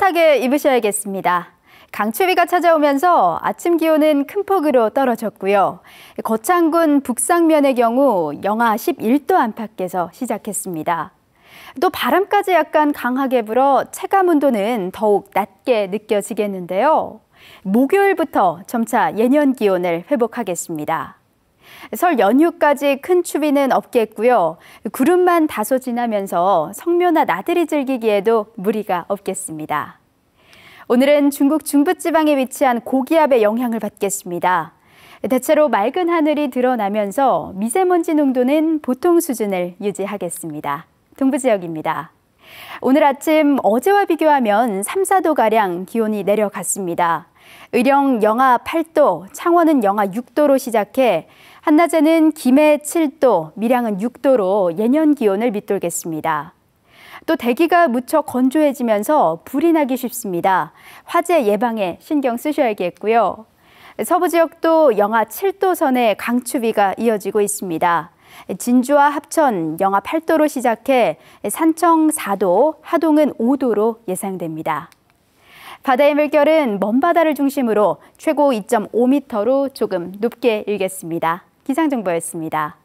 따뜻하게 입으셔야겠습니다. 강추위가 찾아오면서 아침 기온은 큰 폭으로 떨어졌고요. 거창군 북상면의 경우 영하 11도 안팎에서 시작했습니다. 또 바람까지 약간 강하게 불어 체감 온도는 더욱 낮게 느껴지겠는데요. 목요일부터 점차 예년 기온을 회복하겠습니다. 설 연휴까지 큰 추위는 없겠고요. 구름만 다소 지나면서 성묘나 나들이 즐기기에도 무리가 없겠습니다. 오늘은 중국 중부지방에 위치한 고기압의 영향을 받겠습니다. 대체로 맑은 하늘이 드러나면서 미세먼지 농도는 보통 수준을 유지하겠습니다. 동부 지역입니다. 오늘 아침 어제와 비교하면 3, 4도가량 기온이 내려갔습니다. 의령 영하 8도, 창원은 영하 6도로 시작해 한낮에는 김해 7도, 밀양은 6도로 예년 기온을 밑돌겠습니다. 또 대기가 무척 건조해지면서 불이 나기 쉽습니다. 화재 예방에 신경 쓰셔야겠고요. 서부 지역도 영하 7도 선의 강추비가 이어지고 있습니다. 진주와 합천 영하 8도로 시작해 산청 4도, 하동은 5도로 예상됩니다. 바다의 물결은 먼 바다를 중심으로 최고 2.5m로 조금 높게 일겠습니다. 기상정보였습니다.